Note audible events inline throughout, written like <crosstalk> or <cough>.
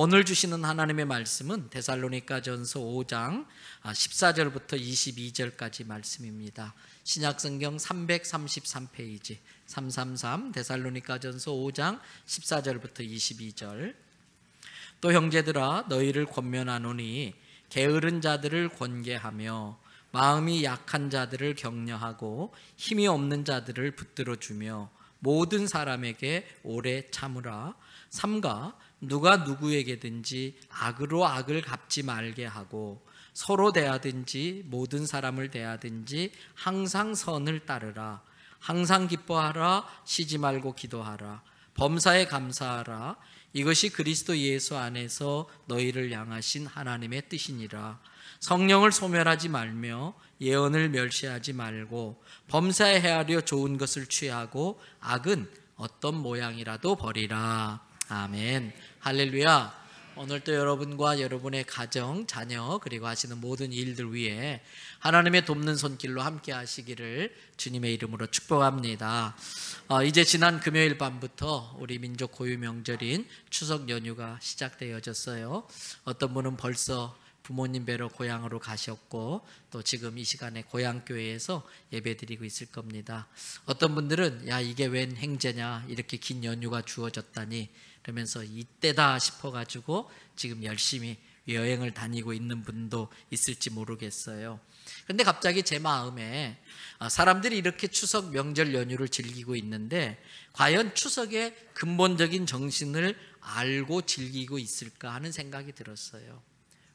오늘 주시는 하나님의 말씀은 데살로니가전서 5장 14절부터 아, 22절까지 말씀입니다. 신약 성경 333페이지 333 데살로니가전서 5장 14절부터 22절 또 형제들아 너희를 권면하노니 게으른 자들을 권계하며 마음이 약한 자들을 격려하고 힘이 없는 자들을 붙들어 주며 모든 사람에게 오래 참으라 삼가 누가 누구에게든지 악으로 악을 갚지 말게 하고 서로 대하든지 모든 사람을 대하든지 항상 선을 따르라. 항상 기뻐하라. 쉬지 말고 기도하라. 범사에 감사하라. 이것이 그리스도 예수 안에서 너희를 향하신 하나님의 뜻이니라. 성령을 소멸하지 말며 예언을 멸시하지 말고 범사에 헤아려 좋은 것을 취하고 악은 어떤 모양이라도 버리라. 아멘. 할렐루야. 오늘도 여러분과 여러분의 가정, 자녀 그리고 하시는 모든 일들 위해 하나님의 돕는 손길로 함께 하시기를 주님의 이름으로 축복합니다. 어, 이제 지난 금요일 밤부터 우리 민족 고유 명절인 추석 연휴가 시작되어졌어요. 어떤 분은 벌써 부모님 뵈러 고향으로 가셨고 또 지금 이 시간에 고향 교회에서 예배드리고 있을 겁니다. 어떤 분들은 야 이게 웬 행제냐 이렇게 긴 연휴가 주어졌다니 그러면서 이때다 싶어 가지고 지금 열심히 여행을 다니고 있는 분도 있을지 모르겠어요. 근데 갑자기 제 마음에 아, 사람들이 이렇게 추석 명절 연휴를 즐기고 있는데 과연 추석의 근본적인 정신을 알고 즐기고 있을까 하는 생각이 들었어요.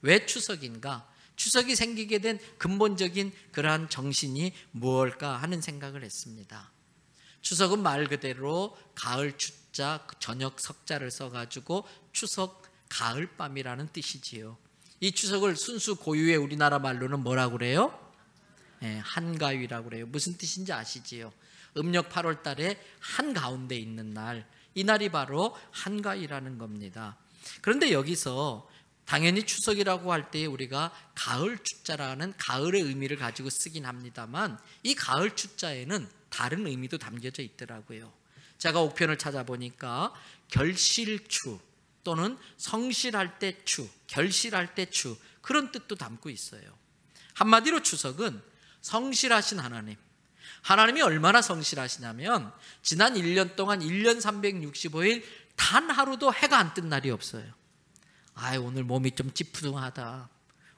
왜 추석인가? 추석이 생기게 된 근본적인 그러한 정신이 무엇일까 하는 생각을 했습니다. 추석은 말 그대로 가을 추자 그 저녁 석자를 써가지고 추석 가을 밤이라는 뜻이지요. 이 추석을 순수 고유의 우리나라 말로는 뭐라고 그래요? 예, 한가위라고 그래요. 무슨 뜻인지 아시지요? 음력 8월 달에 한 가운데 있는 날, 이 날이 바로 한가위라는 겁니다. 그런데 여기서 당연히 추석이라고 할 때에 우리가 가을 추자라는 가을의 의미를 가지고 쓰긴 합니다만 이 가을 추자에는 다른 의미도 담겨져 있더라고요. 제가 옥편을 찾아보니까 결실추 또는 성실할 때 추, 결실할 때 추 그런 뜻도 담고 있어요. 한마디로 추석은 성실하신 하나님, 하나님이 얼마나 성실하시냐면 지난 1년 동안 1년 365일 단 하루도 해가 안 뜬 날이 없어요. 아, 이 오늘 몸이 좀 찌푸둥하다.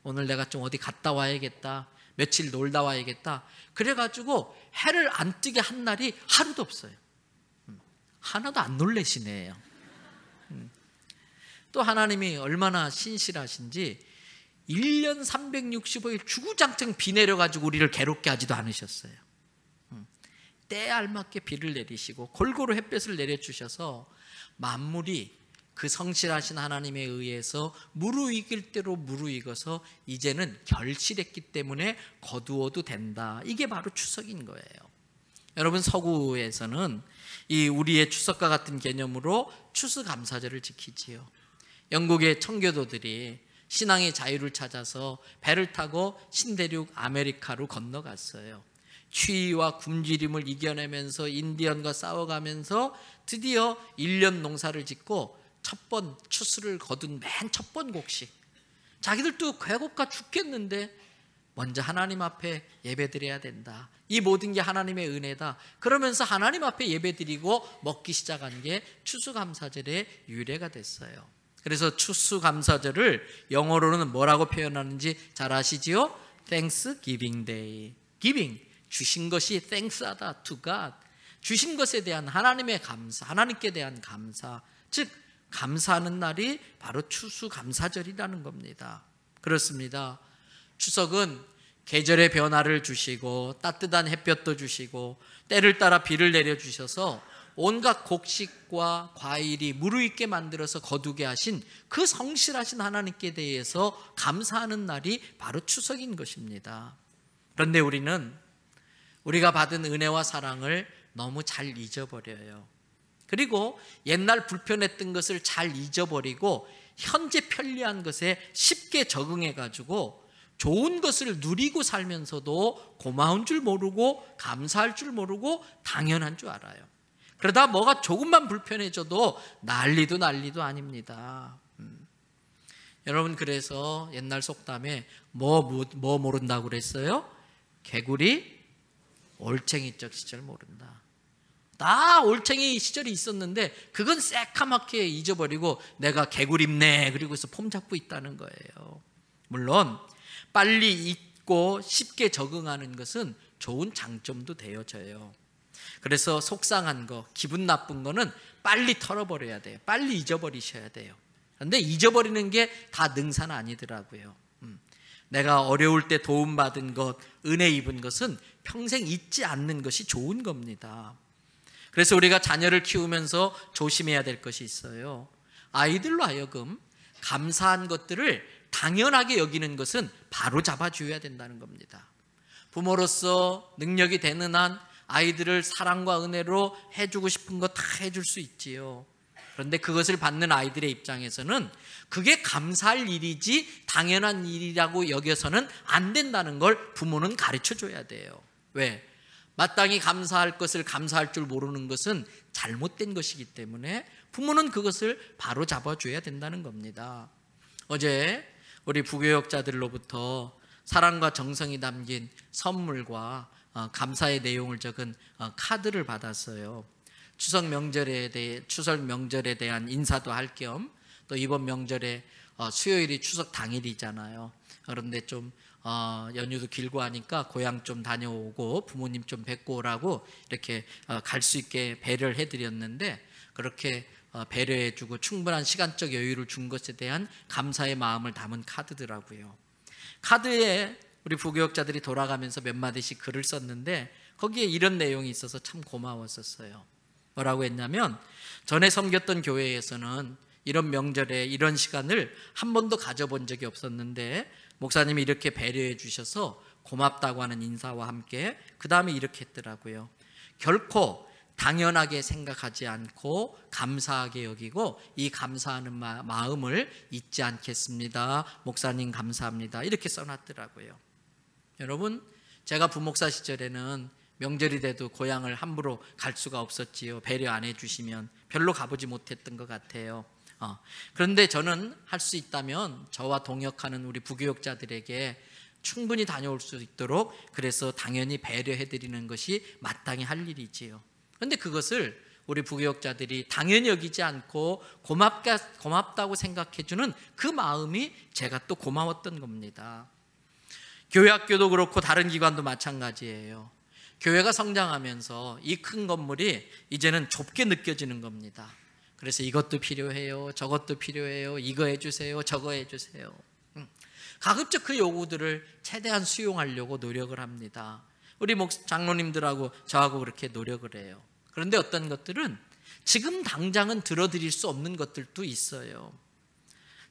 오늘 내가 좀 어디 갔다 와야겠다. 며칠 놀다 와야겠다. 그래가지고 해를 안 뜨게 한 날이 하루도 없어요. 음. 하나도 안 놀래시네요. 음. 또 하나님이 얼마나 신실하신지 1년 365일 주구장창 비 내려가지고 우리를 괴롭게 하지도 않으셨어요. 음. 때 알맞게 비를 내리시고 골고루 햇볕을 내려주셔서 만물이 그 성실하신 하나님에 의해서 무르익을 대로 무르익어서 이제는 결실했기 때문에 거두어도 된다. 이게 바로 추석인 거예요. 여러분 서구에서는 이 우리의 추석과 같은 개념으로 추수감사절을 지키지요. 영국의 청교도들이 신앙의 자유를 찾아서 배를 타고 신대륙 아메리카로 건너갔어요. 추위와 굶주림을 이겨내면서 인디언과 싸워가면서 드디어 1년 농사를 짓고 첫번 추수를 거둔 맨 첫 번 곡식 자기들도 괴곡가 죽겠는데 먼저 하나님 앞에 예배드려야 된다. 이 모든 게 하나님의 은혜다. 그러면서 하나님 앞에 예배드리고 먹기 시작한 게 추수감사절의 유래가 됐어요. 그래서 추수감사절을 영어로는 뭐라고 표현하는지 잘 아시지요? Thanksgiving Day. Giving 주신 것이 thanks하다 to God. 주신 것에 대한 하나님의 감사, 하나님께 대한 감사. 즉 감사하는 날이 바로 추수감사절이라는 겁니다. 그렇습니다. 추석은 계절의 변화를 주시고 따뜻한 햇볕도 주시고 때를 따라 비를 내려 주셔서 온갖 곡식과 과일이 무르익게 만들어서 거두게 하신 그 성실하신 하나님께 대해서 감사하는 날이 바로 추석인 것입니다. 그런데 우리는 우리가 받은 은혜와 사랑을 너무 잘 잊어버려요. 그리고 옛날 불편했던 것을 잘 잊어버리고 현재 편리한 것에 쉽게 적응해가지고 좋은 것을 누리고 살면서도 고마운 줄 모르고 감사할 줄 모르고 당연한 줄 알아요. 그러다 뭐가 조금만 불편해져도 난리도 난리도 아닙니다. 음. 여러분 그래서 옛날 속담에 뭐, 뭐, 뭐 모른다고 그랬어요? 개구리 올챙이적 시절 모른다. 다 올챙이 시절이 있었는데 그건 새카맣게 잊어버리고 내가 개구리네 입 그리고서 폼 잡고 있다는 거예요. 물론 빨리 잊고 쉽게 적응하는 것은 좋은 장점도 되어져요. 그래서 속상한 거, 기분 나쁜 거는 빨리 털어버려야 돼요. 빨리 잊어버리셔야 돼요. 그런데 잊어버리는 게 다 능사는 아니더라고요. 음. 내가 어려울 때 도움받은 것, 은혜 입은 것은 평생 잊지 않는 것이 좋은 겁니다. 그래서 우리가 자녀를 키우면서 조심해야 될 것이 있어요. 아이들로 하여금 감사한 것들을 당연하게 여기는 것은 바로 잡아줘야 된다는 겁니다. 부모로서 능력이 되는 한 아이들을 사랑과 은혜로 해주고 싶은 거 다 해줄 수 있지요. 그런데 그것을 받는 아이들의 입장에서는 그게 감사할 일이지 당연한 일이라고 여겨서는 안 된다는 걸 부모는 가르쳐 줘야 돼요. 왜? 마땅히 감사할 것을 감사할 줄 모르는 것은 잘못된 것이기 때문에 부모는 그것을 바로 잡아줘야 된다는 겁니다. 어제 우리 부교역자들로부터 사랑과 정성이 담긴 선물과 어, 감사의 내용을 적은 어, 카드를 받았어요. 추석 명절에 대해 추석 명절에 대한 인사도 할 겸 또 이번 명절에 어, 수요일이 추석 당일이잖아요. 그런데 좀 어, 연휴도 길고 하니까 고향 좀 다녀오고 부모님 좀 뵙고 오라고 이렇게 어, 갈수 있게 배려를 해드렸는데 그렇게 어, 배려해주고 충분한 시간적 여유를 준 것에 대한 감사의 마음을 담은 카드더라고요. 카드에 우리 부교역자들이 돌아가면서 몇 마디씩 글을 썼는데 거기에 이런 내용이 있어서 참 고마웠었어요. 뭐라고 했냐면 전에 섬겼던 교회에서는 이런 명절에 이런 시간을 한 번도 가져본 적이 없었는데 목사님이 이렇게 배려해 주셔서 고맙다고 하는 인사와 함께 그 다음에 이렇게 했더라고요. 결코 당연하게 생각하지 않고 감사하게 여기고 이 감사하는 마음을 잊지 않겠습니다. 목사님 감사합니다. 이렇게 써놨더라고요. 여러분 제가 부목사 시절에는 명절이 돼도 고향을 함부로 갈 수가 없었지요. 배려 안 해주시면 별로 가보지 못했던 것 같아요. 어, 그런데 저는 할 수 있다면 저와 동역하는 우리 부교역자들에게 충분히 다녀올 수 있도록 그래서 당연히 배려해 드리는 것이 마땅히 할 일이지요. 그런데 그것을 우리 부교역자들이 당연히 여기지 않고 고맙게, 고맙다고 생각해 주는 그 마음이 제가 또 고마웠던 겁니다. 교회학교도 그렇고 다른 기관도 마찬가지예요. 교회가 성장하면서 이 큰 건물이 이제는 좁게 느껴지는 겁니다. 그래서 이것도 필요해요. 저것도 필요해요. 이거 해주세요. 저거 해주세요. 음. 가급적 그 요구들을 최대한 수용하려고 노력을 합니다. 우리 목 장로님들하고 저하고 그렇게 노력을 해요. 그런데 어떤 것들은 지금 당장은 들어드릴 수 없는 것들도 있어요.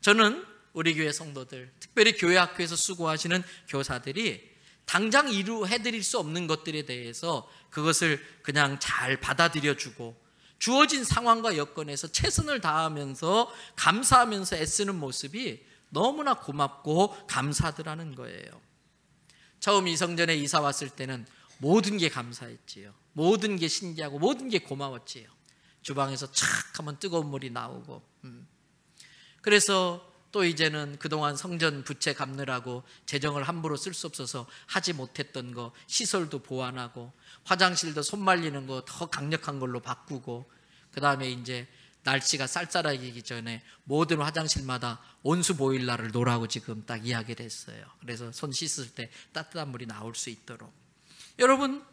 저는 우리 교회 성도들, 특별히 교회 학교에서 수고하시는 교사들이 당장 이루해드릴 수 없는 것들에 대해서 그것을 그냥 잘 받아들여주고 주어진 상황과 여건에서 최선을 다하면서 감사하면서 애쓰는 모습이 너무나 고맙고 감사하더라는 거예요. 처음 이성전에 이사 왔을 때는 모든 게 감사했지요. 모든 게 신기하고 모든 게 고마웠지요. 주방에서 착 하면 뜨거운 물이 나오고. 음. 그래서 또 이제는 그동안 성전 부채 갚느라고 재정을 함부로 쓸 수 없어서 하지 못했던 거 시설도 보완하고 화장실도 손 말리는 거 더 강력한 걸로 바꾸고 그 다음에 이제 날씨가 쌀쌀해지기 전에 모든 화장실마다 온수 보일러를 놓으라고 지금 딱 이야기를 했어요. 그래서 손 씻을 때 따뜻한 물이 나올 수 있도록. 여러분,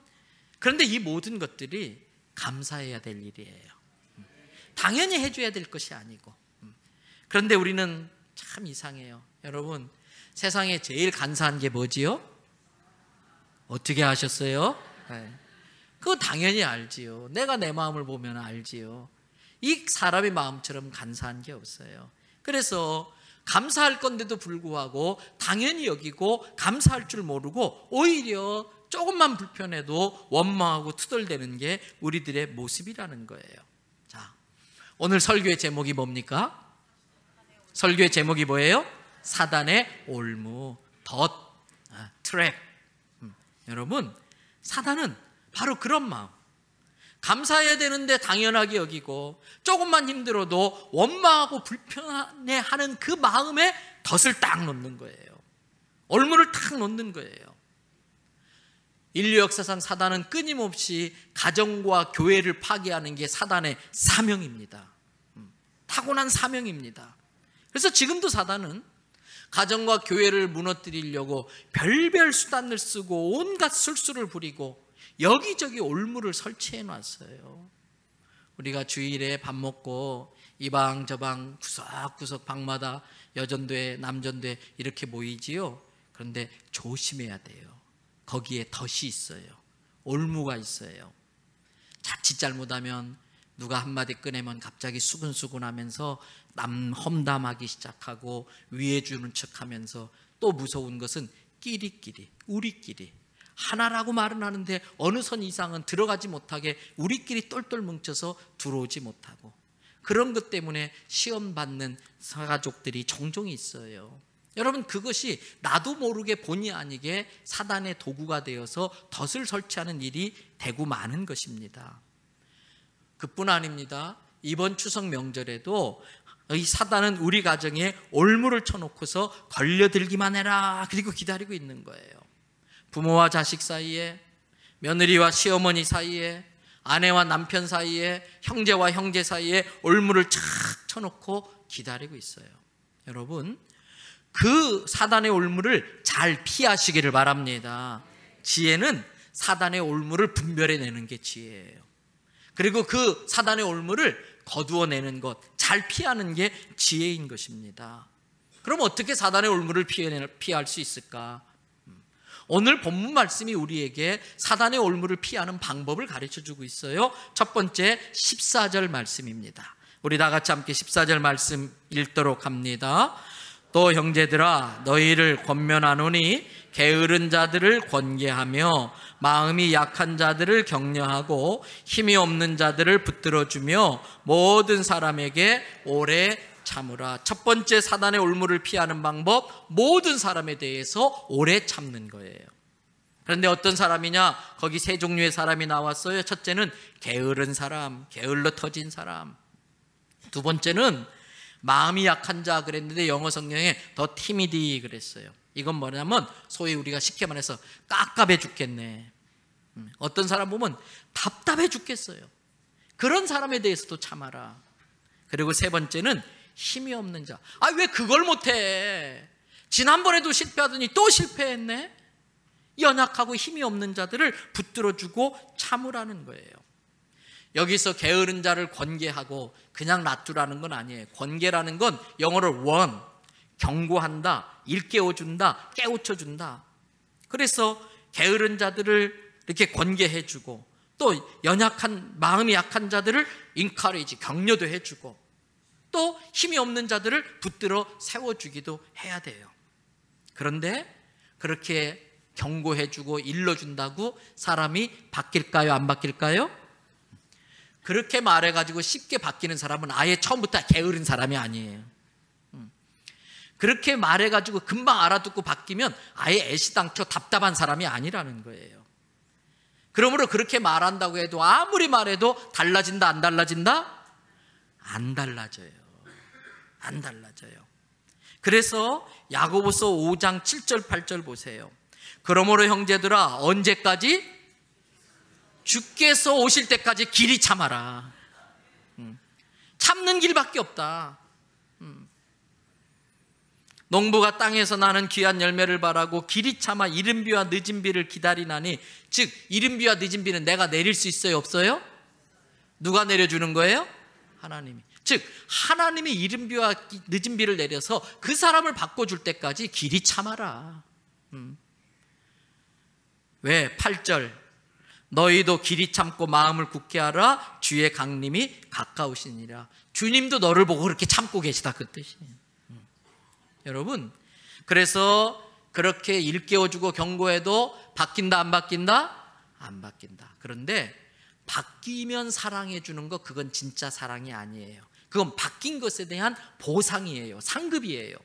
그런데 이 모든 것들이 감사해야 될 일이에요. 당연히 해줘야 될 것이 아니고. 그런데 우리는 참 이상해요. 여러분, 세상에 제일 감사한게 뭐지요? 어떻게 하셨어요? 네. 그거 당연히 알지요. 내가 내 마음을 보면 알지요. 이 사람의 마음처럼 감사한게 없어요. 그래서 감사할 건데도 불구하고 당연히 여기고 감사할 줄 모르고 오히려 조금만 불편해도 원망하고 투덜대는 게 우리들의 모습이라는 거예요. 자, 오늘 설교의 제목이 뭡니까? 설교의 제목이 뭐예요? 사단의 올무, 덫, 아, 트랩. 음, 여러분, 사단은 바로 그런 마음. 감사해야 되는데 당연하게 여기고 조금만 힘들어도 원망하고 불편해하는 그 마음에 덫을 딱 놓는 거예요. 올무를 탁 놓는 거예요. 인류 역사상 사단은 끊임없이 가정과 교회를 파괴하는 게 사단의 사명입니다. 음, 타고난 사명입니다. 그래서 지금도 사단은 가정과 교회를 무너뜨리려고 별별 수단을 쓰고 온갖 술수를 부리고 여기저기 올무를 설치해 놨어요. 우리가 주일에 밥 먹고 이 방 저 방 구석구석 방마다 여전도에 남전도에 이렇게 모이지요. 그런데 조심해야 돼요. 거기에 덫이 있어요. 올무가 있어요. 자칫 잘못하면 누가 한마디 꺼내면 갑자기 수근수근하면서 남 험담하기 시작하고 위해 주는 척하면서 또 무서운 것은 끼리끼리 우리끼리 하나라고 말은 하는데 어느 선 이상은 들어가지 못하게 우리끼리 똘똘 뭉쳐서 들어오지 못하고 그런 것 때문에 시험 받는 사가족들이 종종 있어요. 여러분 그것이 나도 모르게 본의 아니게 사단의 도구가 되어서 덫을 설치하는 일이 되고 많은 것입니다. 그뿐 아닙니다. 이번 추석 명절에도 이 사단은 우리 가정에 올무를 쳐놓고서 걸려들기만 해라 그리고 기다리고 있는 거예요. 부모와 자식 사이에, 며느리와 시어머니 사이에, 아내와 남편 사이에, 형제와 형제 사이에 올무를 착 쳐놓고 기다리고 있어요. 여러분, 그 사단의 올무를 잘 피하시기를 바랍니다. 지혜는 사단의 올무를 분별해내는 게 지혜예요. 그리고 그 사단의 올무를 거두어내는 것, 잘 피하는 게 지혜인 것입니다. 그럼 어떻게 사단의 올무를 피할 수 있을까? 오늘 본문 말씀이 우리에게 사단의 올무를 피하는 방법을 가르쳐 주고 있어요. 첫 번째 14절 말씀입니다. 우리 다 같이 함께 14절 말씀 읽도록 합니다. 또 형제들아 너희를 권면하노니 게으른 자들을 권계하며 마음이 약한 자들을 격려하고 힘이 없는 자들을 붙들어 주며 모든 사람에게 오래 참으라. 첫 번째 사단의 올무를 피하는 방법, 모든 사람에 대해서 오래 참는 거예요. 그런데 어떤 사람이냐? 거기 세 종류의 사람이 나왔어요. 첫째는 게으른 사람, 게을러 터진 사람. 두 번째는 마음이 약한 자 그랬는데 영어 성경에 더 티미디 그랬어요. 이건 뭐냐면 소위 우리가 쉽게 말해서 깝깝해 죽겠네. 음, 어떤 사람 보면 답답해 죽겠어요. 그런 사람에 대해서도 참아라. 그리고 세 번째는 힘이 없는 자. 아, 왜 그걸 못해? 지난번에도 실패하더니 또 실패했네? 연약하고 힘이 없는 자들을 붙들어주고 참으라는 거예요. 여기서 게으른 자를 권계하고 그냥 놔두라는 건 아니에요. 권계라는 건 영어로 원, 경고한다, 일깨워준다, 깨우쳐준다. 그래서 게으른 자들을 이렇게 권계해주고 또 연약한, 마음이 약한 자들을 인카레이지, 격려도 해주고 또 힘이 없는 자들을 붙들어 세워주기도 해야 돼요. 그런데 그렇게 경고해주고 일러준다고 사람이 바뀔까요? 안 바뀔까요? 그렇게 말해가지고 쉽게 바뀌는 사람은 아예 처음부터 게으른 사람이 아니에요. 음. 그렇게 말해가지고 금방 알아듣고 바뀌면 아예 애시당초 답답한 사람이 아니라는 거예요. 그러므로 그렇게 말한다고 해도 아무리 말해도 달라진다, 안 달라진다? 안 달라져요. 안 달라져요. 그래서 야고보서 5장 7절 8절 보세요. 그러므로 형제들아 언제까지 주께서 오실 때까지 길이 참아라. 음. 참는 길밖에 없다. 음. 농부가 땅에서 나는 귀한 열매를 바라고 길이 참아 이른 비와 늦은 비를 기다리나니 즉 이른 비와 늦은 비는 내가 내릴 수 있어요 없어요? 누가 내려주는 거예요? 하나님이 즉 하나님이 이른비와 늦은 비를 내려서 그 사람을 바꿔줄 때까지 길이 참아라. 음. 왜 8절 너희도 길이 참고 마음을 굳게 하라 주의 강림이 가까우시니라 주님도 너를 보고 그렇게 참고 계시다 그 뜻이에요 음. 여러분 그래서 그렇게 일깨워주고 경고해도 바뀐다 안 바뀐다? 안 바뀐다 그런데 바뀌면 사랑해주는 거 그건 진짜 사랑이 아니에요 그건 바뀐 것에 대한 보상이에요. 상급이에요.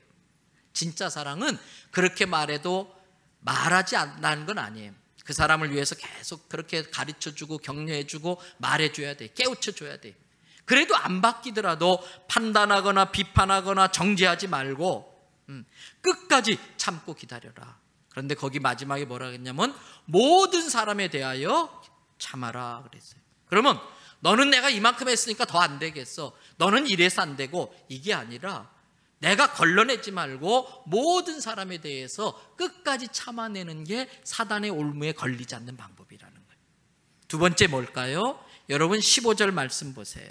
진짜 사랑은 그렇게 말해도 말하지 않는 건 아니에요. 그 사람을 위해서 계속 그렇게 가르쳐 주고 격려해 주고 말해 줘야 돼. 깨우쳐 줘야 돼. 그래도 안 바뀌더라도 판단하거나 비판하거나 정죄하지 말고 음, 끝까지 참고 기다려라. 그런데 거기 마지막에 뭐라 그랬냐면 모든 사람에 대하여 참아라 그랬어요. 그러면 너는 내가 이만큼 했으니까 더 안 되겠어. 너는 이래서 안 되고 이게 아니라 내가 걸러내지 말고 모든 사람에 대해서 끝까지 참아내는 게 사단의 올무에 걸리지 않는 방법이라는 거예요. 두 번째 뭘까요? 여러분 15절 말씀 보세요.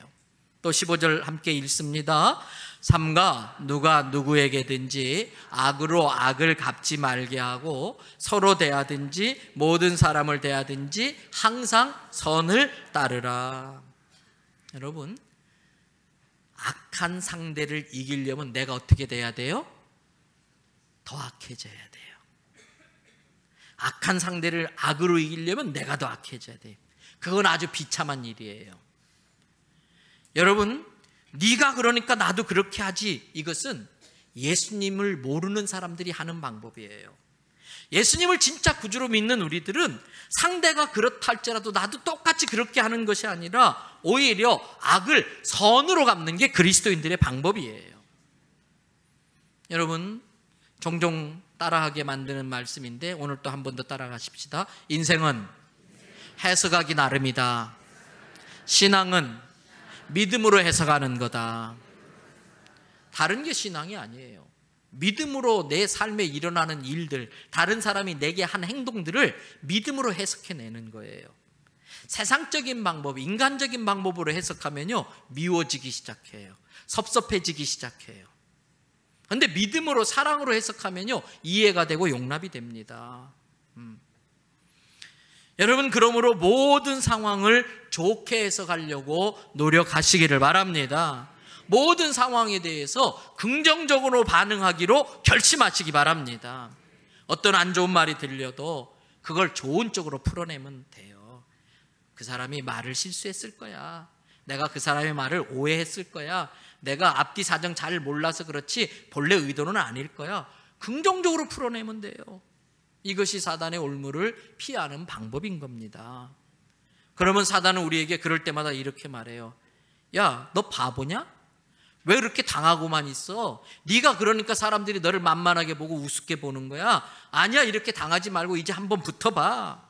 또 15절 함께 읽습니다. 삼가 누가 누구에게든지 악으로 악을 갚지 말게 하고 서로 대하든지 모든 사람을 대하든지 항상 선을 따르라. 여러분 악한 상대를 이기려면 내가 어떻게 돼야 돼요? 더 악해져야 돼요. 악한 상대를 악으로 이기려면 내가 더 악해져야 돼요. 그건 아주 비참한 일이에요. 여러분 네가 그러니까 나도 그렇게 하지. 이것은 예수님을 모르는 사람들이 하는 방법이에요. 예수님을 진짜 구주로 믿는 우리들은 상대가 그렇다 할지라도 나도 똑같이 그렇게 하는 것이 아니라 오히려 악을 선으로 갚는 게 그리스도인들의 방법이에요. 여러분, 종종 따라하게 만드는 말씀인데 오늘 또 한 번 더 따라가십시다. 인생은 해석하기 나름이다. 신앙은 믿음으로 해석하는 거다. 다른 게 신앙이 아니에요. 믿음으로 내 삶에 일어나는 일들, 다른 사람이 내게 한 행동들을 믿음으로 해석해내는 거예요. 세상적인 방법, 인간적인 방법으로 해석하면요, 미워지기 시작해요. 섭섭해지기 시작해요. 근데 믿음으로 사랑으로 해석하면요, 이해가 되고 용납이 됩니다. 음. 여러분 그러므로 모든 상황을 좋게 해석하려고 노력하시기를 바랍니다. 모든 상황에 대해서 긍정적으로 반응하기로 결심하시기 바랍니다. 어떤 안 좋은 말이 들려도 그걸 좋은 쪽으로 풀어내면 돼요. 그 사람이 말을 실수했을 거야. 내가 그 사람의 말을 오해했을 거야. 내가 앞뒤 사정 잘 몰라서 그렇지 본래 의도는 아닐 거야. 긍정적으로 풀어내면 돼요. 이것이 사단의 올무를 피하는 방법인 겁니다. 그러면 사단은 우리에게 그럴 때마다 이렇게 말해요. 야, 너 바보냐? 왜 이렇게 당하고만 있어? 네가 그러니까 사람들이 너를 만만하게 보고 우습게 보는 거야. 아니야, 이렇게 당하지 말고 이제 한번 붙어봐.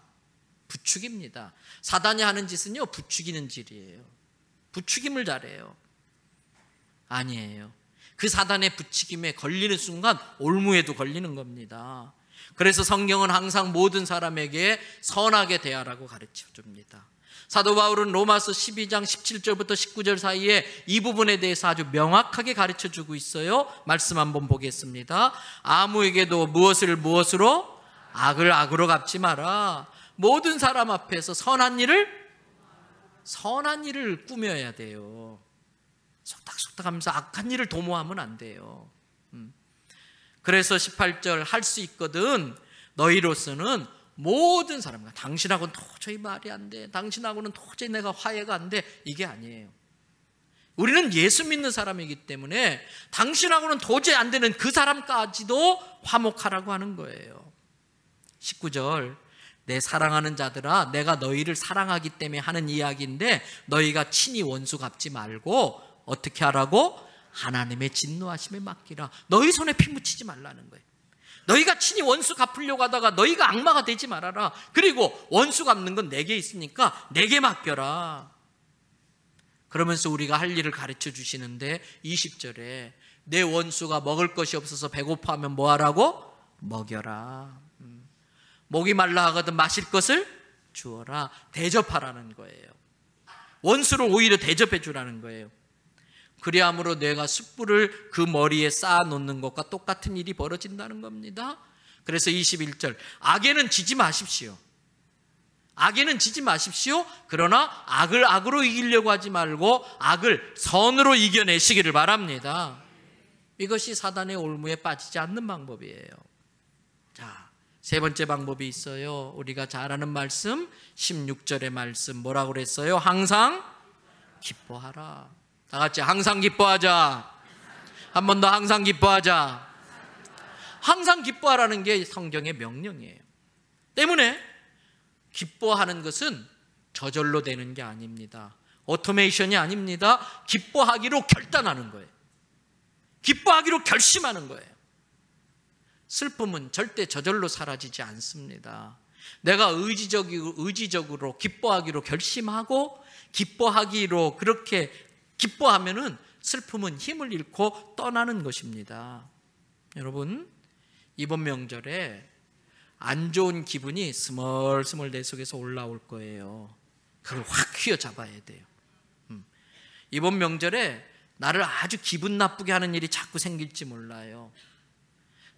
부축입니다. 사단이 하는 짓은요, 부추기는 질이에요. 부추김을 잘해요. 아니에요. 그 사단의 부추김에 걸리는 순간 올무에도 걸리는 겁니다. 그래서 성경은 항상 모든 사람에게 선하게 대하라고 가르쳐 줍니다. 사도 바울은 로마서 12장 17절부터 19절 사이에 이 부분에 대해서 아주 명확하게 가르쳐 주고 있어요. 말씀 한번 보겠습니다. 아무에게도 무엇을 무엇으로 악을 악으로 갚지 마라. 모든 사람 앞에서 선한 일을 선한 일을 꾸며야 돼요. 속닥속닥 하면서 악한 일을 도모하면 안 돼요. 그래서 18절 할 수 있거든 너희로서는 모든 사람과 당신하고는 도저히 말이 안 돼. 당신하고는 도저히 내가 화해가 안 돼. 이게 아니에요. 우리는 예수 믿는 사람이기 때문에 당신하고는 도저히 안 되는 그 사람까지도 화목하라고 하는 거예요. 19절 내 사랑하는 자들아 내가 너희를 사랑하기 때문에 하는 이야기인데 너희가 친히 원수 갚지 말고 어떻게 하라고 하나님의 진노하심에 맡기라. 너희 손에 피 묻히지 말라는 거예요. 너희가 친히 원수 갚으려고 하다가 너희가 악마가 되지 말아라. 그리고 원수 갚는 건 내게 있으니까 내게 맡겨라. 그러면서 우리가 할 일을 가르쳐 주시는데 20절에 내 원수가 먹을 것이 없어서 배고파하면 뭐하라고? 먹여라. 음. 목이 말라 하거든 마실 것을 주어라. 대접하라는 거예요. 원수를 오히려 대접해 주라는 거예요. 그리함으로 내가 숯불을 그 머리에 쌓아 놓는 것과 똑같은 일이 벌어진다는 겁니다. 그래서 21절 악에는 지지 마십시오. 악에는 지지 마십시오. 그러나 악을 악으로 이기려고 하지 말고 악을 선으로 이겨내시기를 바랍니다. 이것이 사단의 올무에 빠지지 않는 방법이에요. 자, 세 번째 방법이 있어요. 우리가 잘 아는 말씀 16절의 말씀 뭐라고 그랬어요? 항상 기뻐하라. 다 같이 항상 기뻐하자. 한 번 더 항상 기뻐하자. 항상 기뻐하라는 게 성경의 명령이에요. 때문에 기뻐하는 것은 저절로 되는 게 아닙니다. 오토메이션이 아닙니다. 기뻐하기로 결단하는 거예요. 기뻐하기로 결심하는 거예요. 슬픔은 절대 저절로 사라지지 않습니다. 내가 의지적이고 의지적으로 기뻐하기로 결심하고 기뻐하기로 그렇게 기뻐하면은 슬픔은 힘을 잃고 떠나는 것입니다. 여러분, 이번 명절에 안 좋은 기분이 스멀스멀 내 속에서 올라올 거예요. 그걸 확 휘어잡아야 돼요. 음. 이번 명절에 나를 아주 기분 나쁘게 하는 일이 자꾸 생길지 몰라요.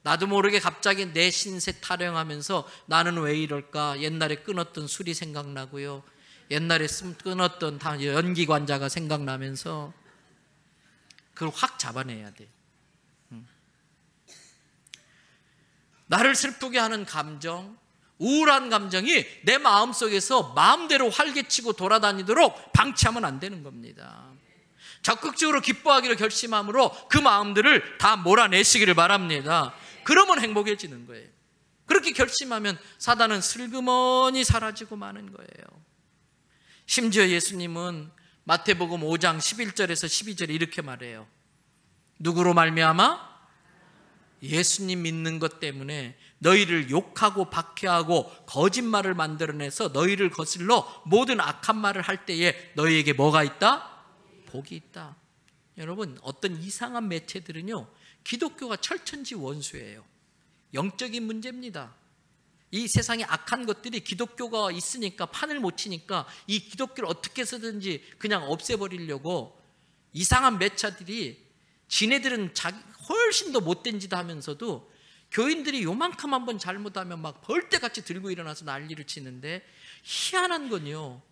나도 모르게 갑자기 내 신세 타령하면서 나는 왜 이럴까? 옛날에 끊었던 술이 생각나고요. 옛날에 끊었던 연기관자가 생각나면서 그걸 확 잡아내야 돼. 음. 나를 슬프게 하는 감정, 우울한 감정이 내 마음 속에서 마음대로 활개치고 돌아다니도록 방치하면 안 되는 겁니다. 적극적으로 기뻐하기로 결심함으로 그 마음들을 다 몰아내시기를 바랍니다. 그러면 행복해지는 거예요. 그렇게 결심하면 사단은 슬그머니 사라지고 마는 거예요. 심지어 예수님은 마태복음 5장 11절에서 12절에 이렇게 말해요. 누구로 말미암아 예수님 믿는 것 때문에 너희를 욕하고 박해하고 거짓말을 만들어내서 너희를 거슬러 모든 악한 말을 할 때에 너희에게 뭐가 있다? 복이 있다. 여러분 어떤 이상한 매체들은요 기독교가 철천지 원수예요. 영적인 문제입니다. 이 세상에 악한 것들이 기독교가 있으니까 판을 못 치니까 이 기독교를 어떻게 쓰든지 그냥 없애버리려고 이상한 매체들이 지네들은 자기 훨씬 더 못된 짓 하면서도 교인들이 요만큼 한번 잘못하면 막 벌떼같이 들고 일어나서 난리를 치는데 희한한 건요.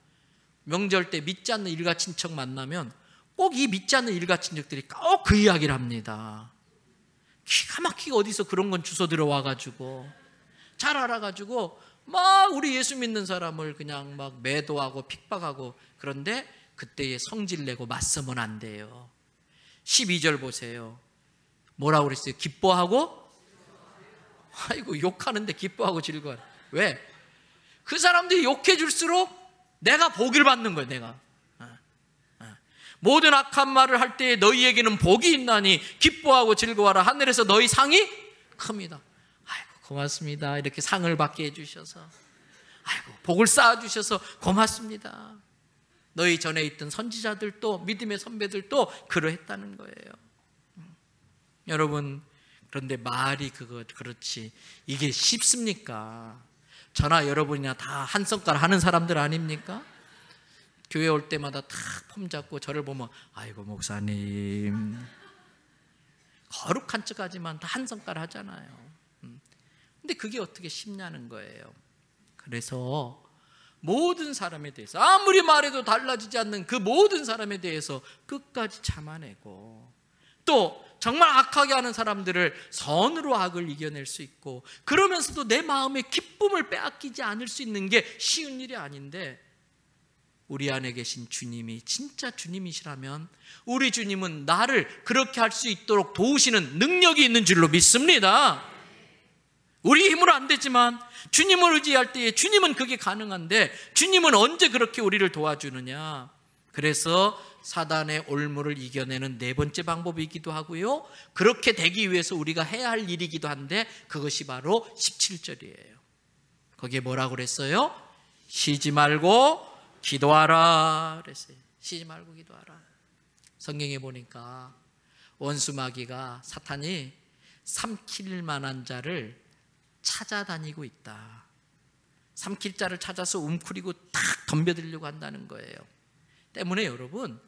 명절 때 믿지 않는 일가친척 만나면 꼭 이 믿지 않는 일가친척들이 꼭 그 이야기를 합니다. 기가 막히게 어디서 그런 건 주워 들어와가지고 잘 알아가지고 막 우리 예수 믿는 사람을 그냥 막 매도하고 핍박하고 그런데 그때에 성질 내고 맞서면 안 돼요. 12절 보세요. 뭐라 고 그랬어요? 기뻐하고? 아이고, 욕하는데 기뻐하고 즐거워. 왜? 그 사람들이 욕해 줄수록 내가 복을 받는 거예요, 내가. 어, 어. 모든 악한 말을 할 때에 너희에게는 복이 있나니 기뻐하고 즐거워라. 하늘에서 너희 상이 큽니다. 고맙습니다. 이렇게 상을 받게 해주셔서. 아이고, 복을 쌓아주셔서 고맙습니다. 너희 전에 있던 선지자들도 믿음의 선배들도 그러했다는 거예요. 음. 여러분, 그런데 말이 그거 그렇지 이게 쉽습니까? 저나 여러분이나 다한 성깔 하는 사람들 아닙니까? 교회 올 때마다 탁 폼 잡고 저를 보면 아이고 목사님 거룩한 척하지만 다 한 성깔 하잖아요. 근데 그게 어떻게 쉽냐는 거예요. 그래서 모든 사람에 대해서 아무리 말해도 달라지지 않는 그 모든 사람에 대해서 끝까지 참아내고 또 정말 악하게 하는 사람들을 선으로 악을 이겨낼 수 있고 그러면서도 내 마음의 기쁨을 빼앗기지 않을 수 있는 게 쉬운 일이 아닌데 우리 안에 계신 주님이 진짜 주님이시라면 우리 주님은 나를 그렇게 할 수 있도록 도우시는 능력이 있는 줄로 믿습니다. 우리 힘으로 안 되지만 주님을 의지할 때에 주님은 그게 가능한데 주님은 언제 그렇게 우리를 도와주느냐. 그래서 사단의 올무를 이겨내는 네 번째 방법이기도 하고요. 그렇게 되기 위해서 우리가 해야 할 일이기도 한데 그것이 바로 17절이에요. 거기에 뭐라고 그랬어요? 쉬지 말고 기도하라 그랬어요. 쉬지 말고 기도하라. 성경에 보니까 원수마귀가 사탄이 삼킬 만한 자를 찾아다니고 있다. 삼킬 자를 찾아서 움크리고 탁 덤벼들려고 한다는 거예요. 때문에 여러분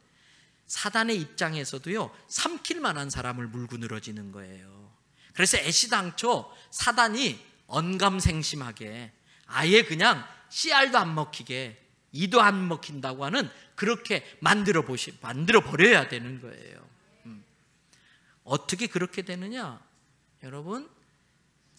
사단의 입장에서도요 삼킬 만한 사람을 물고 늘어지는 거예요. 그래서 애시당초 사단이 언감생심하게 아예 그냥 씨알도 안 먹히게 이도 안 먹힌다고 하는 그렇게 만들어 보시 만들어 버려야 되는 거예요. 음. 어떻게 그렇게 되느냐? 여러분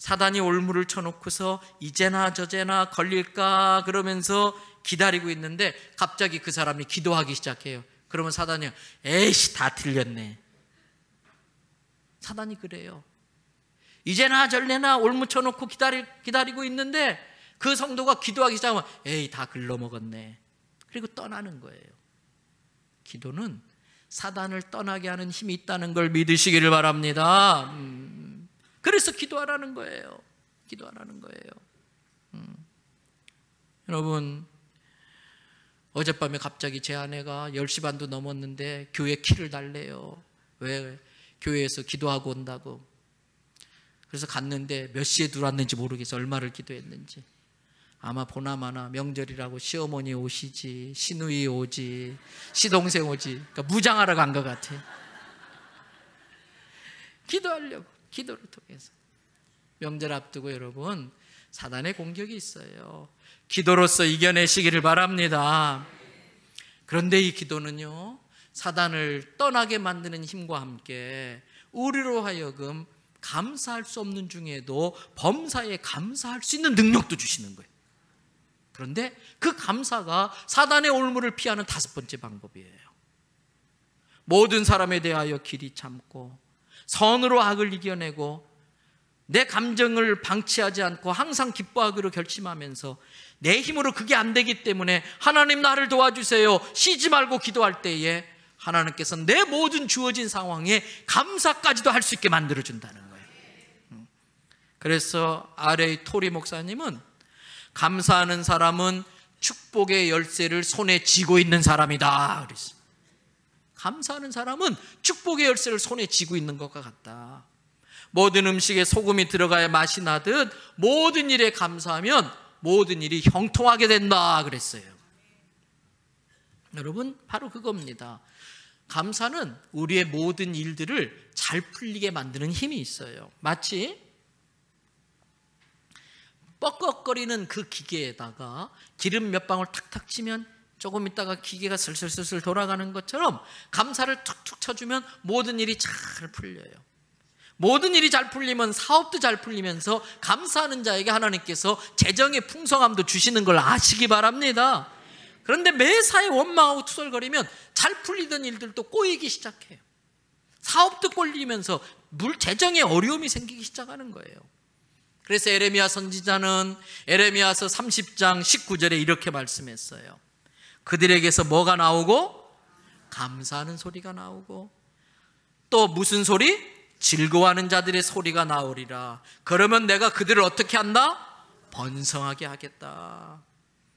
사단이 올무를 쳐놓고서 이제나 저제나 걸릴까 그러면서 기다리고 있는데 갑자기 그 사람이 기도하기 시작해요. 그러면 사단이 에이씨 다 틀렸네. 사단이 그래요. 이제나 절래나 올무 쳐놓고 기다리, 기다리고 있는데 그 성도가 기도하기 시작하면 에이 다 글러먹었네. 그리고 떠나는 거예요. 기도는 사단을 떠나게 하는 힘이 있다는 걸 믿으시기를 바랍니다. 음. 그래서 기도하라는 거예요. 기도하라는 거예요. 음. 여러분 어젯밤에 갑자기 제 아내가 10시 반도 넘었는데 교회 키를 달래요. 왜 교회에서 기도하고 온다고. 그래서 갔는데 몇 시에 들어왔는지 모르겠어. 얼마를 기도했는지. 아마 보나마나 명절이라고 시어머니 오시지, 시누이 오지, 시동생 오지. 그러니까 무장하러 간 것 같아. 기도하려고. 기도를 통해서. 명절 앞두고 여러분 사단의 공격이 있어요. 기도로서 이겨내시기를 바랍니다. 그런데 이 기도는요. 사단을 떠나게 만드는 힘과 함께 우리로 하여금 감사할 수 없는 중에도 범사에 감사할 수 있는 능력도 주시는 거예요. 그런데 그 감사가 사단의 올무를 피하는 다섯 번째 방법이에요. 모든 사람에 대하여 길이 참고 선으로 악을 이겨내고 내 감정을 방치하지 않고 항상 기뻐하기로 결심하면서 내 힘으로 그게 안 되기 때문에 하나님 나를 도와주세요. 쉬지 말고 기도할 때에 하나님께서 내 모든 주어진 상황에 감사까지도 할 수 있게 만들어준다는 거예요. 음. 그래서 아래이 토리 목사님은 감사하는 사람은 축복의 열쇠를 손에 쥐고 있는 사람이다. 그랬어요. 감사하는 사람은 축복의 열쇠를 손에 쥐고 있는 것과 같다. 모든 음식에 소금이 들어가야 맛이 나듯 모든 일에 감사하면 모든 일이 형통하게 된다 그랬어요. 여러분, 바로 그겁니다. 감사는 우리의 모든 일들을 잘 풀리게 만드는 힘이 있어요. 마치 뻐걱거리는 그 기계에다가 기름 몇 방울 탁탁 치면 조금 있다가 기계가 슬슬슬슬 돌아가는 것처럼 감사를 툭툭 쳐주면 모든 일이 잘 풀려요. 모든 일이 잘 풀리면 사업도 잘 풀리면서 감사하는 자에게 하나님께서 재정의 풍성함도 주시는 걸 아시기 바랍니다. 그런데 매사에 원망하고 투덜거리면 잘 풀리던 일들도 꼬이기 시작해요. 사업도 꼴리면서 물 재정에 어려움이 생기기 시작하는 거예요. 그래서 에레미아 선지자는 에레미아서 30장 19절에 이렇게 말씀했어요. 그들에게서 뭐가 나오고? 감사하는 소리가 나오고 또 무슨 소리? 즐거워하는 자들의 소리가 나오리라. 그러면 내가 그들을 어떻게 한다? 번성하게 하겠다.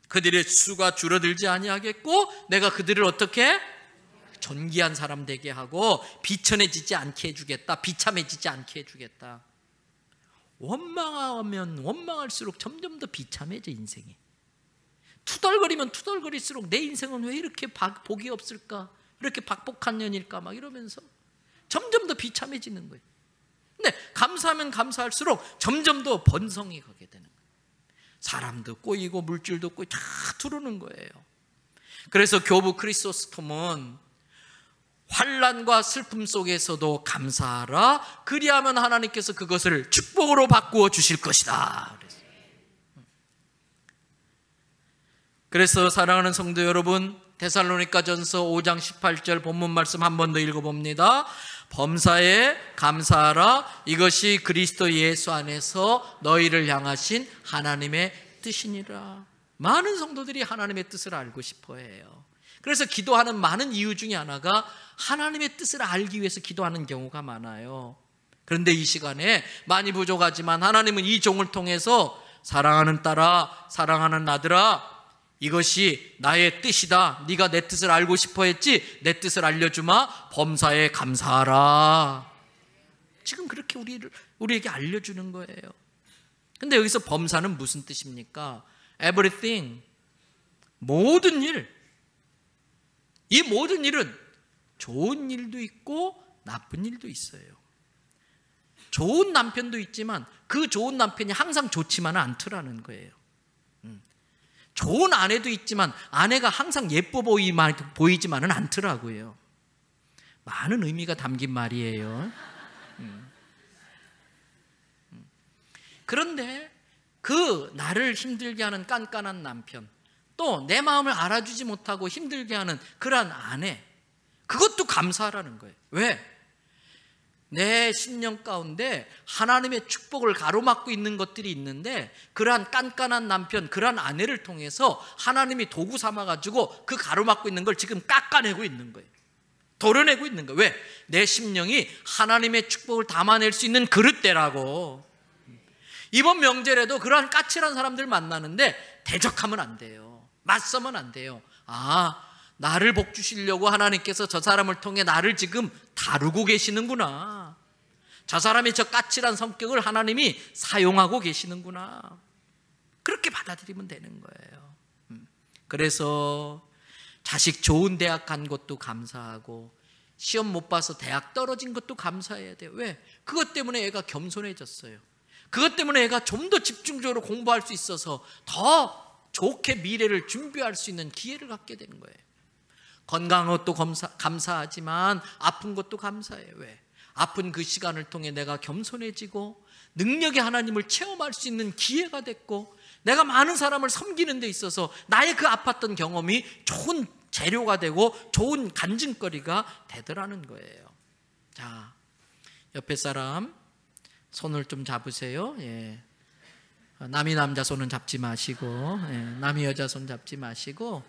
그들의 수가 줄어들지 아니하겠고 내가 그들을 어떻게 존귀한 사람 되게 하고 비천해지지 않게 해주겠다. 비참해지지 않게 해주겠다. 원망하면 원망할수록 점점 더 비참해져 인생이. 투덜거리면 투덜거릴수록 내 인생은 왜 이렇게 복이 없을까? 이렇게 박복한 년일까? 막 이러면서 점점 더 비참해지는 거예요. 근데 감사하면 감사할수록 점점 더 번성이 가게 되는 거예요. 사람도 꼬이고 물질도 꼬이고 다 두르는 거예요. 그래서 교부 크리스스톰은 환란과 슬픔 속에서도 감사하라 그리하면 하나님께서 그것을 축복으로 바꾸어 주실 것이다. 그래서 사랑하는 성도 여러분, 데살로니카전서 5장 18절 본문 말씀 한 번 더 읽어봅니다. 범사에 감사하라. 이것이 그리스도 예수 안에서 너희를 향하신 하나님의 뜻이니라. 많은 성도들이 하나님의 뜻을 알고 싶어해요. 그래서 기도하는 많은 이유 중에 하나가 하나님의 뜻을 알기 위해서 기도하는 경우가 많아요. 그런데 이 시간에 많이 부족하지만 하나님은 이 종을 통해서 사랑하는 딸아, 사랑하는 아들아, 이것이 나의 뜻이다. 네가 내 뜻을 알고 싶어 했지. 내 뜻을 알려주마. 범사에 감사하라. 지금 그렇게 우리를 우리에게 알려주는 거예요. 근데 여기서 범사는 무슨 뜻입니까? Everything 모든 일. 이 모든 일은 좋은 일도 있고 나쁜 일도 있어요. 좋은 남편도 있지만 그 좋은 남편이 항상 좋지만은 않더라는 거예요. 좋은 아내도 있지만 아내가 항상 예뻐 보이, 보이지만은 않더라고요. 많은 의미가 담긴 말이에요. 음. 음. 그런데 그 나를 힘들게 하는 깐깐한 남편, 또 내 마음을 알아주지 못하고 힘들게 하는 그러한 아내, 그것도 감사하라는 거예요. 왜? 내 심령 가운데 하나님의 축복을 가로막고 있는 것들이 있는데 그러한 깐깐한 남편, 그러한 아내를 통해서 하나님이 도구 삼아가지고 그 가로막고 있는 걸 지금 깎아내고 있는 거예요. 도려내고 있는 거예요. 왜? 내 심령이 하나님의 축복을 담아낼 수 있는 그릇대라고. 이번 명절에도 그러한 까칠한 사람들 만나는데 대적하면 안 돼요. 맞서면 안 돼요. 아, 나를 복 주시려고 하나님께서 저 사람을 통해 나를 지금 다루고 계시는구나. 저 사람의 저 까칠한 성격을 하나님이 사용하고 계시는구나. 그렇게 받아들이면 되는 거예요. 음. 그래서 자식 좋은 대학 간 것도 감사하고 시험 못 봐서 대학 떨어진 것도 감사해야 돼요. 왜? 그것 때문에 애가 겸손해졌어요. 그것 때문에 애가 좀 더 집중적으로 공부할 수 있어서 더 좋게 미래를 준비할 수 있는 기회를 갖게 되는 거예요. 건강한 것도 감사, 감사하지만 아픈 것도 감사해. 왜? 아픈 그 시간을 통해 내가 겸손해지고 능력의 하나님을 체험할 수 있는 기회가 됐고 내가 많은 사람을 섬기는 데 있어서 나의 그 아팠던 경험이 좋은 재료가 되고 좋은 간증거리가 되더라는 거예요. 자, 옆에 사람 손을 좀 잡으세요. 예. 남이 남자 손은 잡지 마시고, 예. 남이 여자 손 잡지 마시고,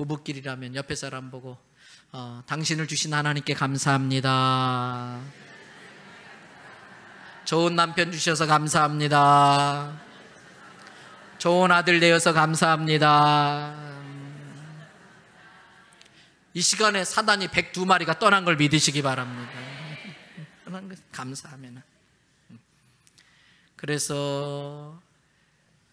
부부끼리라면 옆에 사람 보고 어, 당신을 주신 하나님께 감사합니다. 좋은 남편 주셔서 감사합니다. 좋은 아들 내어서 감사합니다. 이 시간에 사단이 102마리가 떠난 걸 믿으시기 바랍니다. 감사하면. 그래서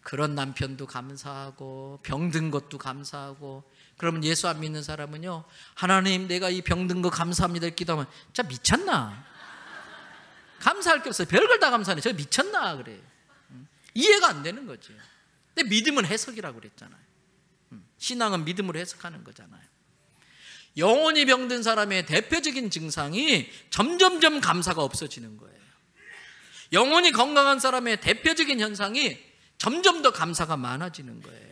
그런 남편도 감사하고 병든 것도 감사하고 그러면 예수 안 믿는 사람은요 하나님 내가 이 병든 거 감사합니다 이렇게 기도하면 진짜 미쳤나 감사할 게 없어요 별 걸 다 감사하네 저 미쳤나 그래 음. 이해가 안 되는 거지 근데 믿음은 해석이라고 그랬잖아요 음. 신앙은 믿음으로 해석하는 거잖아요 영혼이 병든 사람의 대표적인 증상이 점점점 감사가 없어지는 거예요 영혼이 건강한 사람의 대표적인 현상이 점점 더 감사가 많아지는 거예요.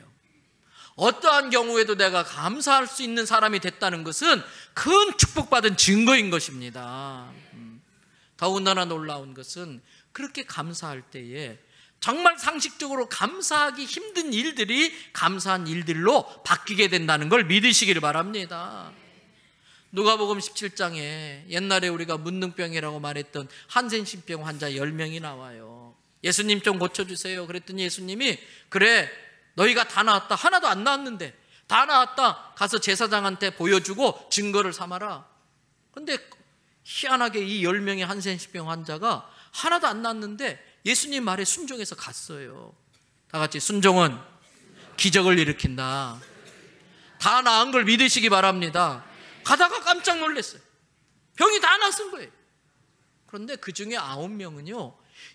어떠한 경우에도 내가 감사할 수 있는 사람이 됐다는 것은 큰 축복받은 증거인 것입니다. 음. 더군다나 놀라운 것은 그렇게 감사할 때에 정말 상식적으로 감사하기 힘든 일들이 감사한 일들로 바뀌게 된다는 걸 믿으시길 바랍니다. 누가복음 17장에 옛날에 우리가 문능병이라고 말했던 한센신병 환자 10명이 나와요. 예수님 좀 고쳐주세요. 그랬더니 예수님이 그래 너희가 다 나왔다 하나도 안 나왔는데 다 나왔다 가서 제사장한테 보여주고 증거를 삼아라. 근데 희한하게 이 10명의 한센시병 환자가 하나도 안 났는데 예수님 말에 순종해서 갔어요. 다 같이 순종은 기적을 일으킨다. 다 나은 걸 믿으시기 바랍니다. 가다가 깜짝 놀랐어요. 병이 다 났은 거예요. 그런데 그 중에 아홉 명은요,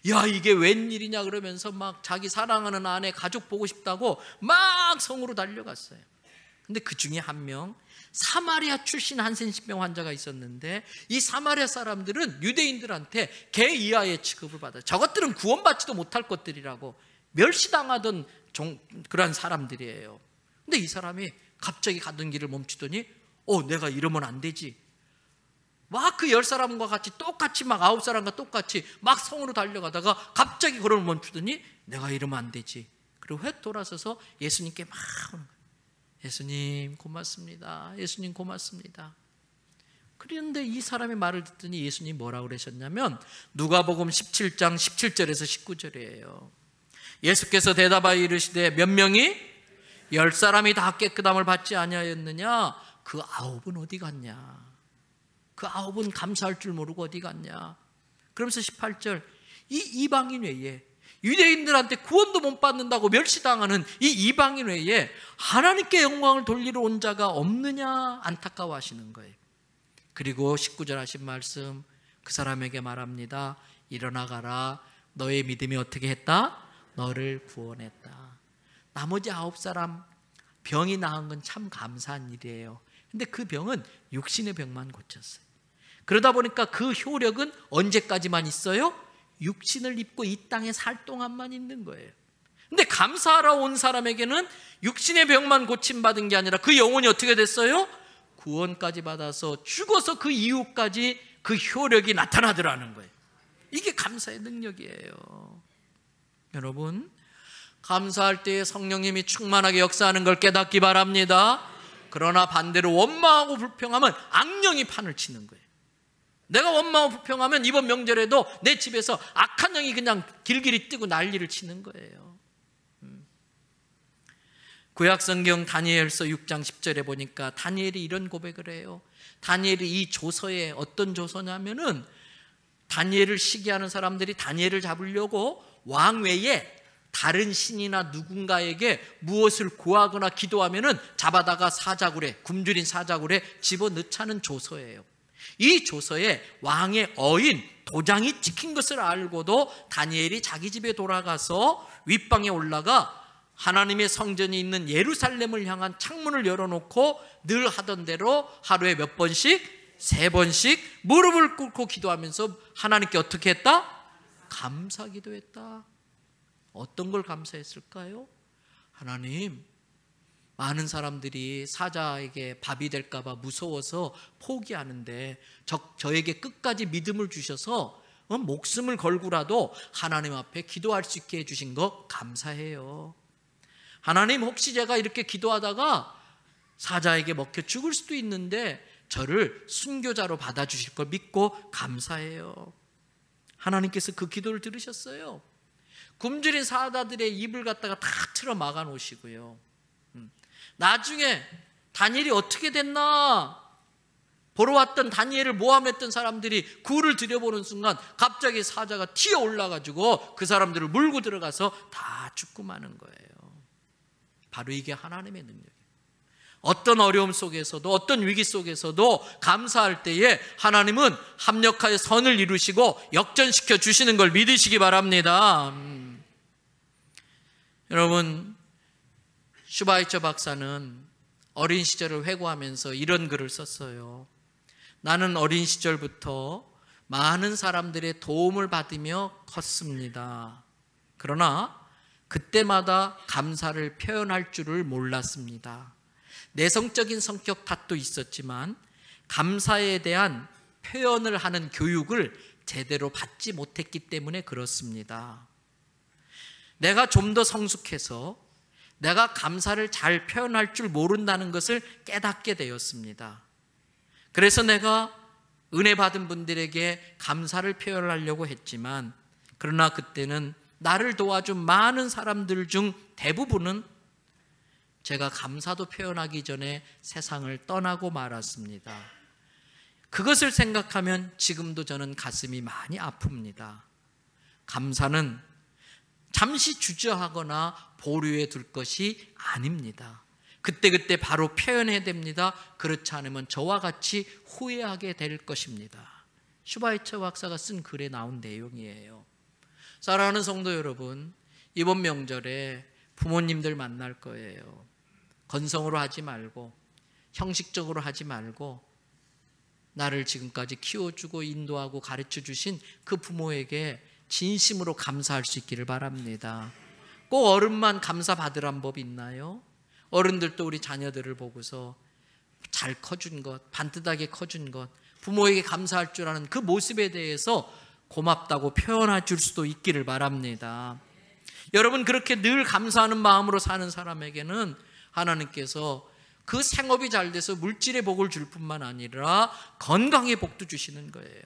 야, 이게 웬일이냐 그러면서 막 자기 사랑하는 아내 가족 보고 싶다고 막 성으로 달려갔어요. 근데 그 중에 한 명, 사마리아 출신 한센신병 환자가 있었는데 이 사마리아 사람들은 유대인들한테 개 이하의 취급을 받아 저것들은 구원받지도 못할 것들이라고 멸시당하던 종, 그런 사람들이에요. 근데 이 사람이 갑자기 가던 길을 멈추더니 어, 내가 이러면 안 되지. 막그열 사람과 같이 똑같이 막 아홉 사람과 똑같이 막 성으로 달려가다가 갑자기 걸음을 멈추더니 내가 이러면 안 되지. 그리고 회 돌아서서 예수님께 막예 예수님 고맙습니다. 예수님 고맙습니다. 그런데 이 사람의 말을 듣더니 예수님 뭐라고 그러셨냐면 누가복음 17장 17절에서 19절이에요. 예수께서 대답하여 이르시되 몇 명이 열 사람이 다 깨끗함을 받지 아니하였느냐 그 아홉은 어디 갔냐 그 아홉은 감사할 줄 모르고 어디 갔냐. 그러면서 18절 이 이방인 외에 유대인들한테 구원도 못 받는다고 멸시당하는 이 이방인 외에 하나님께 영광을 돌리러 온 자가 없느냐 안타까워 하시는 거예요. 그리고 19절 하신 말씀 그 사람에게 말합니다. 일어나 가라. 너의 믿음이 어떻게 했다? 너를 구원했다. 나머지 아홉 사람 병이 나은 건 참 감사한 일이에요. 근데 그 병은 육신의 병만 고쳤어요. 그러다 보니까 그 효력은 언제까지만 있어요? 육신을 입고 이 땅에 살 동안만 있는 거예요. 근데 감사하러 온 사람에게는 육신의 병만 고침받은 게 아니라 그 영혼이 어떻게 됐어요? 구원까지 받아서 죽어서 그 이후까지 그 효력이 나타나더라는 거예요. 이게 감사의 능력이에요. 여러분, 감사할 때에 성령님이 충만하게 역사하는 걸 깨닫기 바랍니다. 그러나 반대로 원망하고 불평하면 악령이 판을 치는 거예요. 내가 원망을 불평하면 이번 명절에도 내 집에서 악한 영이 그냥 길길이 뛰고 난리를 치는 거예요. 음. 구약성경 다니엘서 6장 10절에 보니까 다니엘이 이런 고백을 해요. 다니엘이 이 조서에 어떤 조서냐면은 다니엘을 시기하는 사람들이 다니엘을 잡으려고 왕 외에 다른 신이나 누군가에게 무엇을 구하거나 기도하면은 잡아다가 사자굴에 굶주린 사자굴에 집어넣자는 조서예요. 이 조서에 왕의 어인 도장이 찍힌 것을 알고도 다니엘이 자기 집에 돌아가서 윗방에 올라가 하나님의 성전이 있는 예루살렘을 향한 창문을 열어놓고 늘 하던 대로 하루에 몇 번씩 세 번씩 무릎을 꿇고 기도하면서 하나님께 어떻게 했다? 감사 기도했다. 어떤 걸 감사했을까요? 하나님, 많은 사람들이 사자에게 밥이 될까봐 무서워서 포기하는데 적, 저에게 끝까지 믿음을 주셔서 어, 목숨을 걸고라도 하나님 앞에 기도할 수 있게 해주신 것 감사해요. 하나님 혹시 제가 이렇게 기도하다가 사자에게 먹혀 죽을 수도 있는데 저를 순교자로 받아주실 걸 믿고 감사해요. 하나님께서 그 기도를 들으셨어요. 굶주린 사자들의 입을 갖다가 다 틀어 막아 놓으시고요. 나중에 다니엘이 어떻게 됐나 보러 왔던 다니엘을 모함했던 사람들이 구를 들여보는 순간 갑자기 사자가 튀어 올라가지고 그 사람들을 물고 들어가서 다 죽고 마는 거예요. 바로 이게 하나님의 능력이에요. 어떤 어려움 속에서도 어떤 위기 속에서도 감사할 때에 하나님은 합력하여 선을 이루시고 역전시켜 주시는 걸 믿으시기 바랍니다. 음. 여러분 슈바이처 박사는 어린 시절을 회고하면서 이런 글을 썼어요. 나는 어린 시절부터 많은 사람들의 도움을 받으며 컸습니다. 그러나 그때마다 감사를 표현할 줄을 몰랐습니다. 내성적인 성격 탓도 있었지만 감사에 대한 표현을 하는 교육을 제대로 받지 못했기 때문에 그렇습니다. 내가 좀 더 성숙해서 내가 감사를 잘 표현할 줄 모른다는 것을 깨닫게 되었습니다. 그래서 내가 은혜 받은 분들에게 감사를 표현하려고 했지만, 그러나 그때는 나를 도와준 많은 사람들 중 대부분은 제가 감사도 표현하기 전에 세상을 떠나고 말았습니다. 그것을 생각하면 지금도 저는 가슴이 많이 아픕니다. 감사는 잠시 주저하거나 보류해 둘 것이 아닙니다. 그때그때 바로 표현해야 됩니다. 그렇지 않으면 저와 같이 후회하게 될 것입니다. 슈바이처 박사가 쓴 글에 나온 내용이에요. 사랑하는 성도 여러분, 이번 명절에 부모님들 만날 거예요. 건성으로 하지 말고, 형식적으로 하지 말고, 나를 지금까지 키워주고 인도하고 가르쳐 주신 그 부모에게 진심으로 감사할 수 있기를 바랍니다. 꼭 어른만 감사받으란 법이 있나요? 어른들도 우리 자녀들을 보고서 잘 커준 것, 반듯하게 커준 것, 부모에게 감사할 줄 아는 그 모습에 대해서 고맙다고 표현해 줄 수도 있기를 바랍니다. 여러분 그렇게 늘 감사하는 마음으로 사는 사람에게는 하나님께서 그 생업이 잘 돼서 물질의 복을 줄 뿐만 아니라 건강의 복도 주시는 거예요.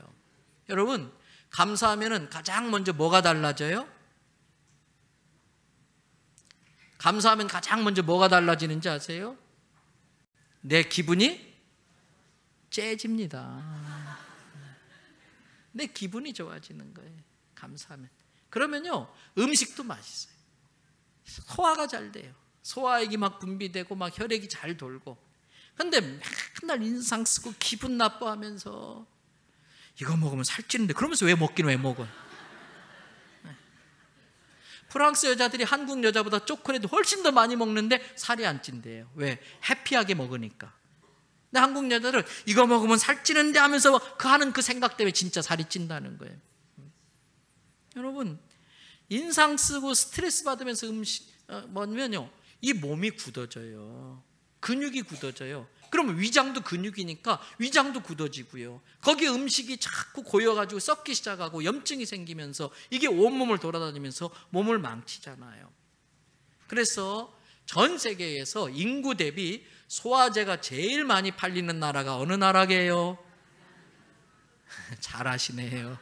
여러분 감사하면 가장 먼저 뭐가 달라져요? 감사하면 가장 먼저 뭐가 달라지는지 아세요? 내 기분이 째집니다. 내 기분이 좋아지는 거예요. 감사하면. 그러면요, 음식도 맛있어요. 소화가 잘 돼요. 소화액이 막 분비되고 막 혈액이 잘 돌고. 근데 맨날 인상 쓰고 기분 나빠하면서 이거 먹으면 살찌는데 그러면서 왜 먹긴 왜먹어 프랑스 여자들이 한국 여자보다 초콜릿 훨씬 더 많이 먹는데 살이 안 찐대요. 왜? 해피하게 먹으니까. 근데 한국 여자들은 이거 먹으면 살찌는데 하면서 그 하는 그 생각 때문에 진짜 살이 찐다는 거예요. 여러분, 인상 쓰고 스트레스 받으면서 음식 어, 먹으면요. 이 몸이 굳어져요. 근육이 굳어져요. 그러면 위장도 근육이니까 위장도 굳어지고요. 거기 음식이 자꾸 고여가지고 썩기 시작하고 염증이 생기면서 이게 온몸을 돌아다니면서 몸을 망치잖아요. 그래서 전 세계에서 인구 대비 소화제가 제일 많이 팔리는 나라가 어느 나라게요? <laughs> 잘아시네요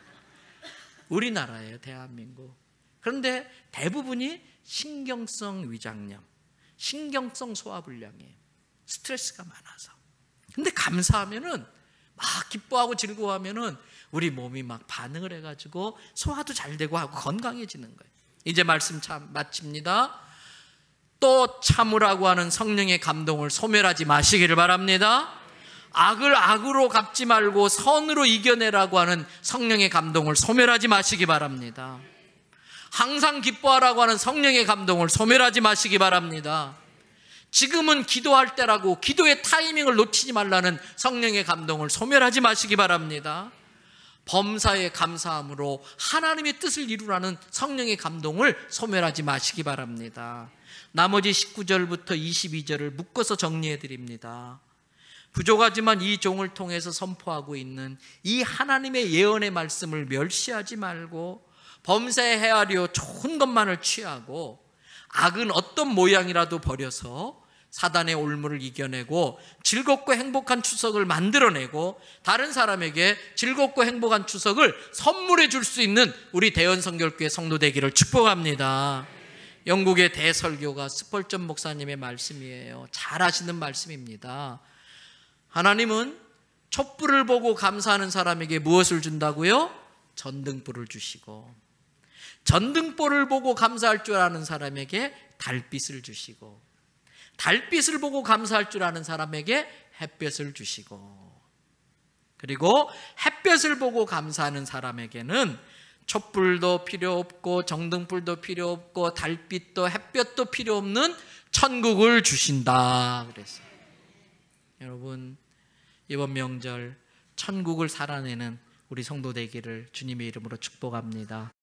우리나라예요, 대한민국. 그런데 대부분이 신경성 위장염, 신경성 소화불량이에요. 스트레스가 많아서. 근데 감사하면은 막 기뻐하고 즐거워하면은 우리 몸이 막 반응을 해가지고 소화도 잘 되고 하고 건강해지는 거예요. 이제 말씀 참 마칩니다. 또 참으라고 하는 성령의 감동을 소멸하지 마시기를 바랍니다. 악을 악으로 갚지 말고 선으로 이겨내라고 하는 성령의 감동을 소멸하지 마시기 바랍니다. 항상 기뻐하라고 하는 성령의 감동을 소멸하지 마시기 바랍니다. 지금은 기도할 때라고 기도의 타이밍을 놓치지 말라는 성령의 감동을 소멸하지 마시기 바랍니다. 범사에 감사함으로 하나님의 뜻을 이루라는 성령의 감동을 소멸하지 마시기 바랍니다. 나머지 19절부터 22절을 묶어서 정리해 드립니다. 부족하지만 이 종을 통해서 선포하고 있는 이 하나님의 예언의 말씀을 멸시하지 말고 범사에 헤아려 좋은 것만을 취하고 악은 어떤 모양이라도 버려서 사단의 올무를 이겨내고 즐겁고 행복한 추석을 만들어내고 다른 사람에게 즐겁고 행복한 추석을 선물해 줄 수 있는 우리 대연성결교회 성도 되기를 축복합니다. 영국의 대설교가 스펄전 목사님의 말씀이에요. 잘 아시는 말씀입니다. 하나님은 촛불을 보고 감사하는 사람에게 무엇을 준다고요? 전등불을 주시고 전등불을 보고 감사할 줄 아는 사람에게 달빛을 주시고 달빛을 보고 감사할 줄 아는 사람에게 햇볕을 주시고 그리고 햇볕을 보고 감사하는 사람에게는 촛불도 필요 없고 정등불도 필요 없고 달빛도 햇볕도 필요 없는 천국을 주신다 그랬어요. 여러분 이번 명절 천국을 살아내는 우리 성도 되기를 주님의 이름으로 축복합니다.